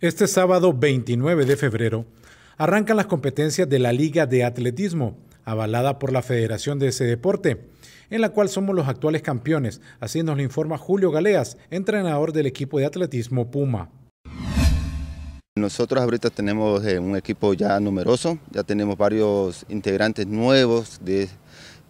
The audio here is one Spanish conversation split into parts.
Este sábado 29 de febrero arrancan las competencias de la Liga de Atletismo, avalada por la Federación de ese deporte, en la cual somos los actuales campeones, así nos lo informa Julio Galeas, entrenador del equipo de atletismo Puma. Nosotros ahorita tenemos eh, un equipo ya numeroso, ya tenemos varios integrantes nuevos de,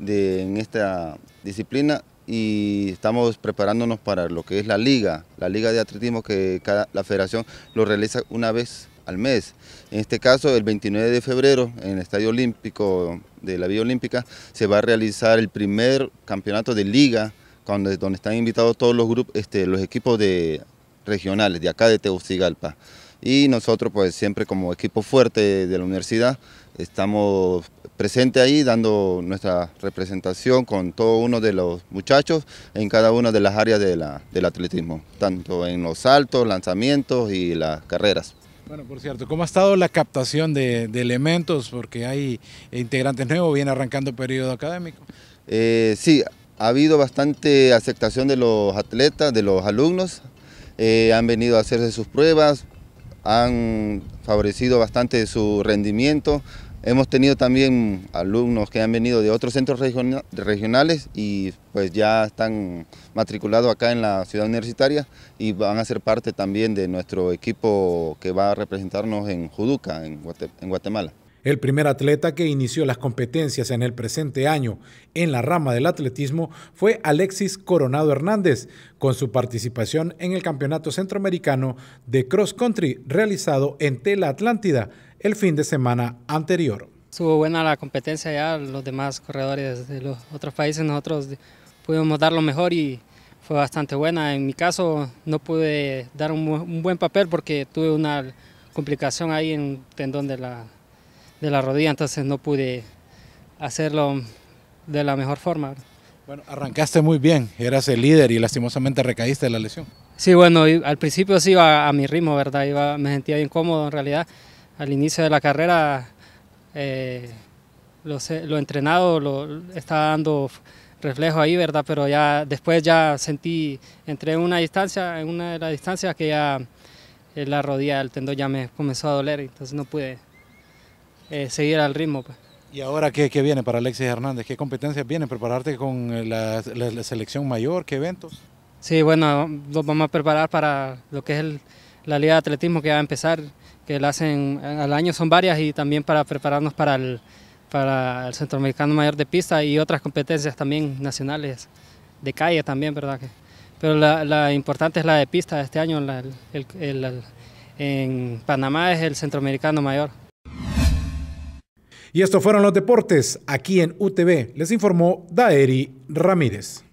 en esta disciplina y estamos preparándonos para lo que es la liga, la liga de atletismo que la federación lo realiza una vez al mes. En este caso, el 29 de febrero, en el Estadio Olímpico de la Vía Olímpica, se va a realizar el primer campeonato de liga, donde, donde están invitados todos los grupos, este, los equipos de, regionales de acá de Tegucigalpa. Y nosotros, pues siempre como equipo fuerte de la universidad, estamos presente ahí dando nuestra representación con todo uno de los muchachos en cada una de las áreas del atletismo, tanto en los saltos, lanzamientos y las carreras. Bueno, por cierto, ¿cómo ha estado la captación de, elementos? Porque hay integrantes nuevos, viene arrancando periodo académico. Eh, sí, ha habido bastante aceptación de los atletas, de los alumnos, eh, han venido a hacerse sus pruebas, han favorecido bastante su rendimiento, Hemos tenido también alumnos que han venido de otros centros regionales y pues ya están matriculados acá en la ciudad universitaria y van a ser parte también de nuestro equipo que va a representarnos en Juduca, en, Guatemala. El primer atleta que inició las competencias en el presente año en la rama del atletismo fue Alexis Coronado Hernández, con su participación en el Campeonato Centroamericano de Cross Country realizado en Tela Atlántida el fin de semana anterior. Estuvo buena la competencia ya, los demás corredores de los otros países, nosotros pudimos dar lo mejor y fue bastante buena. En mi caso no pude dar un, buen papel porque tuve una complicación ahí en tendón de la, de la rodilla, entonces no pude hacerlo de la mejor forma. Bueno, arrancaste muy bien, eras el líder y lastimosamente recaíste de la lesión. Sí, bueno, al principio sí iba a mi ritmo, ¿verdad? Iba, me sentía bien cómodo en realidad, al inicio de la carrera eh, lo, lo, entrenado lo, estaba dando reflejo ahí, ¿verdad? Pero ya después ya sentí, entré una distancia, en una de las distancias que ya eh, la rodilla del tendón ya me comenzó a doler, entonces no pude eh, seguir al ritmo. Pues. ¿Y ahora qué, viene para Alexis Hernández? ¿Qué competencias vienen? ¿Prepararte con la, selección mayor? ¿Qué eventos? Sí, bueno, nos vamos a preparar para lo que es la Liga de Atletismo que va a empezar que la hacen al año, son varias y también para prepararnos para el, para el Centroamericano Mayor de Pista y otras competencias también nacionales, de calle también, ¿verdad? Pero la, importante es la de pista este año, en Panamá es el Centroamericano Mayor. Y estos fueron los deportes aquí en UTV, les informó Daeri Ramírez.